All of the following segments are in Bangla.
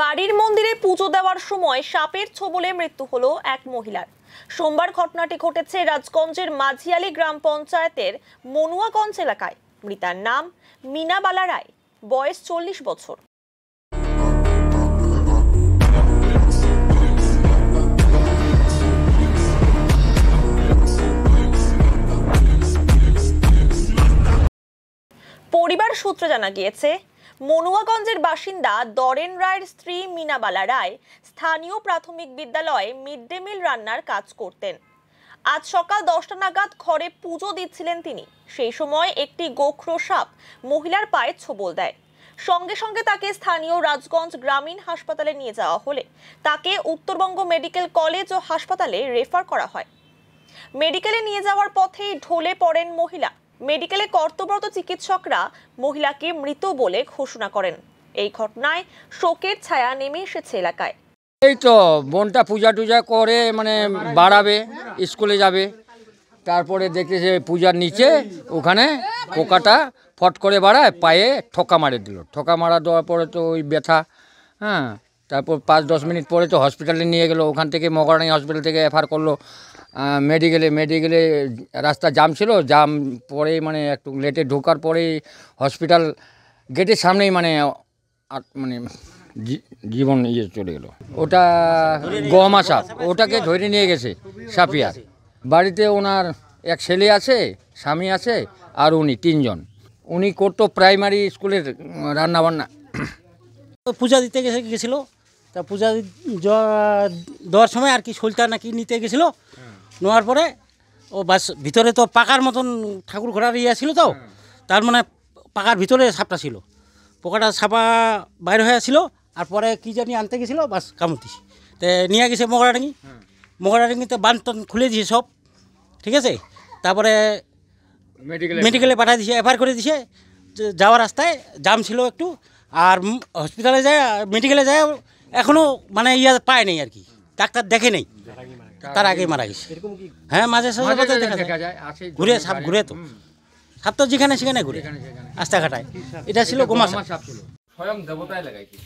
বাড়ির মন্দিরে পুজো দেওয়ার সময় সাপের ছোবলে মৃত্যু হল এক মহিলার সোমবার ঘটনাটি ঘটেছে রাজগঞ্জের মাঝিয়ালি গ্রাম পঞ্চায়েতের মনুয়াগঞ্জ এলাকায় মৃতার নাম মিনাবালা রায় বয়স চল্লিশ বছর পরিবার সূত্রে জানা গিয়েছে মনুয়াগঞ্জের বাসিন্দা দরেন রায়ের স্ত্রী মিনাবালা রায় স্থানীয় প্রাথমিক বিদ্যালয়ে মিড ডে মিল রান্নার কাজ করতেন আজ সকাল দশটা নাগাদ ঘরে পুজো দিচ্ছিলেন তিনি সেই সময় একটি গোখরো সাপ মহিলার পায়ে ছোবল দেয় সঙ্গে সঙ্গে তাকে স্থানীয় রাজগঞ্জ গ্রামীণ হাসপাতালে নিয়ে যাওয়া হলে তাকে উত্তরবঙ্গ মেডিকেল কলেজ ও হাসপাতালে রেফার করা হয় মেডিকেলে নিয়ে যাওয়ার পথেই ঢলে পড়েন মহিলা মেডিকেলে কর্তব্যরত চিকিৎসকরা মহিলাকে মৃত বলে ঘোষণা করেন এই ঘটনায় শোকের ছায়া নেমে এসেছে এলাকায় এই তো বোনটা পূজা টুজা করে মানে বাড়াবে স্কুলে যাবে তারপরে দেখেছে পূজার নিচে ওখানে পোকাটা ফট করে বাড়ায় পায়ে ঠোকা মারে দিল ঠোকা মারা দেওয়ার পরে তো ওই ব্যথা হ্যাঁ তারপর পাঁচ দশ মিনিট পরে তো হসপিটালে নিয়ে গেলো ওখান থেকে মগরানি হসপিটাল থেকে এফআর করলো মেডিকেলে মেডিকেলে রাস্তা জাম ছিল জাম পরে মানে একটু লেটে ঢোকার পরে হসপিটাল গেটের সামনেই মানে মানে জীবন ইয়ে চলে গেল ওটা গহমা সাপ ওটাকে ধরে নিয়ে গেছে সাপিয়ার বাড়িতে ওনার এক ছেলে আছে স্বামী আছে আর উনি তিনজন উনি করতো প্রাইমারি স্কুলের রান্নাবান্না পূজা দিতে গেছে গেছিল তা পূজা দেওয়ার সময় আর কি সুলতা নাকি নিতে গেছিলো নেওয়ার পরে ও বাস ভিতরে তো পাকার মতন ঠাকুর ঘোড়ার ইয়ে ছিল তো তার মানে পাকার ভিতরে সাপটা ছিল পোকাটা সাপা বাইর হয়ে ছিল আর পরে কী জানি আনতে গেছিলো বাস দিছি তো নিয়ে গেছে মগরাডাঙ্গি মগরাডাঙ্গিতে বান টান খুলে দিয়েছে সব ঠিক আছে তারপরে মেডিকেলে পাঠিয়ে দিছে এফআইআর করে দিছে যাওয়ার রাস্তায় জাম ছিল একটু আর হসপিটালে যায় মেডিকেলে যায় এখনও মানে ইয়া পায় নাই আর কি ডাক্তার দেখে নেই তার আগেই মারা গেছে হ্যাঁ মাঝে সাঝে কথা দেখা যায় ঘুরে সাপ ঘুরে তো সাপ তো যেখানে সেখানে ঘুরে রাস্তাঘাটায় এটা ছিল গোমা সাপ ছিল স্বয়ং দেবতায় লাগাইছে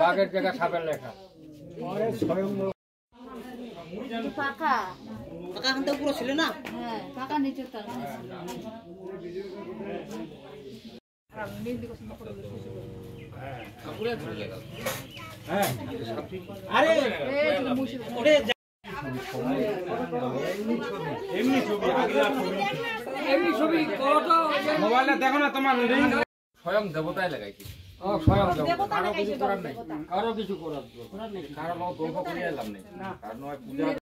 বাঘের জায়গা সাপের লেখা পাকা পুরো ছিল না হ্যাঁ পাকা নিচে তার মোবাইলটা দেখো না তোমার স্বয়ং দেবতায় লাগাইছি কারো কিছু করার কারো গল্প করে এলাম নেই কারণ পূজা